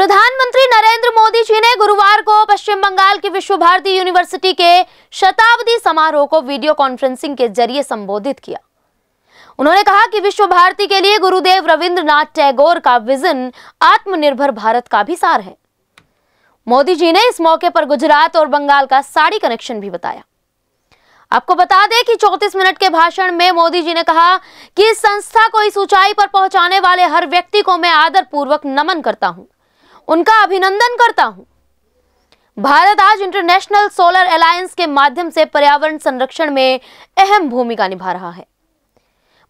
प्रधानमंत्री नरेंद्र मोदी जी ने गुरुवार को पश्चिम बंगाल की विश्व भारती यूनिवर्सिटी के शताब्दी समारोह को वीडियो कॉन्फ्रेंसिंग के जरिए संबोधित किया उन्होंने कहा कि विश्व भारती के लिए गुरुदेव रविंद्रनाथ टैगोर का विजन आत्मनिर्भर भारत का भी सार है मोदी जी ने इस मौके पर गुजरात और बंगाल का साड़ी कनेक्शन भी बताया आपको बता दें कि 34 मिनट के भाषण में मोदी जी ने कहा कि इस संस्था को इस ऊंचाई पर पहुंचाने वाले हर व्यक्ति को मैं आदर पूर्वक नमन करता हूं उनका अभिनंदन करता हूं भारत आज इंटरनेशनल सोलर अलायंस के माध्यम से पर्यावरण संरक्षण में अहम भूमिका निभा रहा है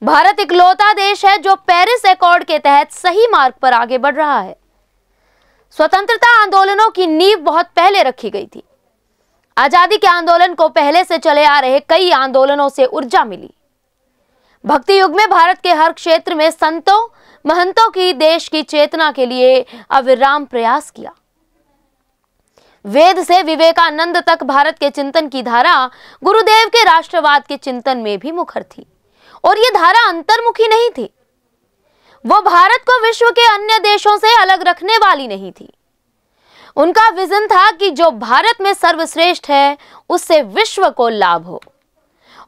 भारत इकलौता देश है जो पेरिस एकॉर्ड के तहत सही मार्ग पर आगे बढ़ रहा है स्वतंत्रता आंदोलनों की नींव बहुत पहले रखी गई थी आजादी के आंदोलन को पहले से चले आ रहे कई आंदोलनों से ऊर्जा मिली भक्ति युग में भारत के हर क्षेत्र में संतों महंतों की देश की चेतना के लिए अविराम प्रयास किया वेद से विवेकानंद तक भारत के चिंतन की धारा गुरुदेव के राष्ट्रवाद के चिंतन में भी मुखर थी और यह धारा अंतर्मुखी नहीं थी वो भारत को विश्व के अन्य देशों से अलग रखने वाली नहीं थी उनका विजन था कि जो भारत में सर्वश्रेष्ठ है उससे विश्व को लाभ हो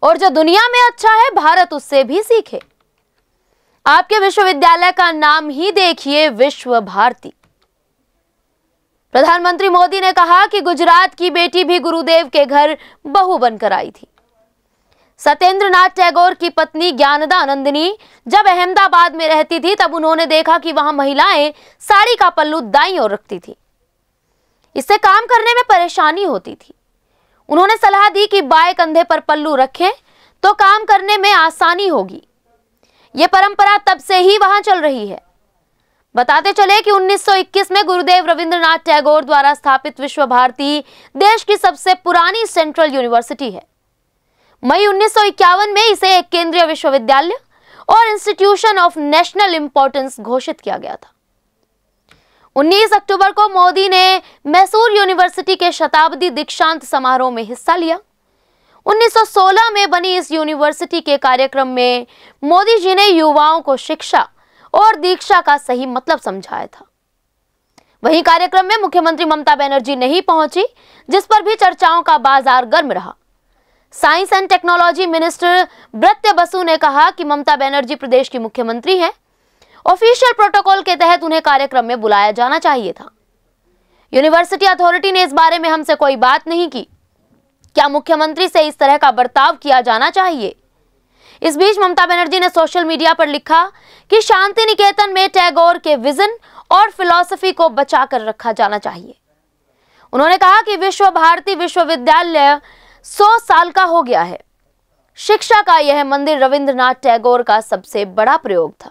और जो दुनिया में अच्छा है भारत उससे भी सीखे आपके विश्वविद्यालय का नाम ही देखिए विश्व भारती प्रधानमंत्री मोदी ने कहा कि गुजरात की बेटी भी गुरुदेव के घर बहू बनकर आई थी सत्येंद्र नाथ टैगोर की पत्नी ज्ञानदा नंदिनी जब अहमदाबाद में रहती थी तब उन्होंने देखा कि वहां महिलाएं साड़ी का पल्लू दाई और रखती थी इससे काम करने में परेशानी होती थी उन्होंने सलाह दी कि बाएं कंधे पर पल्लू रखें तो काम करने में आसानी होगी यह परंपरा तब से ही वहां चल रही है बताते चले कि 1921 में गुरुदेव रविंद्रनाथ टैगोर द्वारा स्थापित विश्व भारती देश की सबसे पुरानी सेंट्रल यूनिवर्सिटी है मई 1951 में इसे एक केंद्रीय विश्वविद्यालय और इंस्टीट्यूशन ऑफ नेशनल इंपॉर्टेंस घोषित किया गया था 19 अक्टूबर को मोदी ने मैसूर यूनिवर्सिटी के शताब्दी दीक्षांत समारोह में हिस्सा लिया 1916 में बनी इस यूनिवर्सिटी के कार्यक्रम में मोदी जी ने युवाओं को शिक्षा और दीक्षा का सही मतलब समझाया था वहीं कार्यक्रम में मुख्यमंत्री ममता बनर्जी नहीं पहुंची जिस पर भी चर्चाओं का बाजार गर्म रहा science and technology minister Bratya Basu ने कहा कि ममता बनर्जी प्रदेश की मुख्यमंत्री हैं ऑफिशियल प्रोटोकॉल के तहत उन्हें कार्यक्रम में बुलाया जाना चाहिए था यूनिवर्सिटी अथॉरिटी ने इस बारे में हमसे कोई बात नहीं की क्या मुख्यमंत्री से इस तरह का बर्ताव किया जाना चाहिए इस बीच ममता बनर्जी ने सोशल मीडिया पर लिखा कि शांति निकेतन में टैगोर के विजन और फिलॉसफी को बचा कर रखा जाना चाहिए उन्होंने कहा कि विश्व भारती विश्वविद्यालय 100 साल का हो गया है शिक्षा का यह मंदिर रविंद्रनाथ टैगोर का सबसे बड़ा प्रयोग था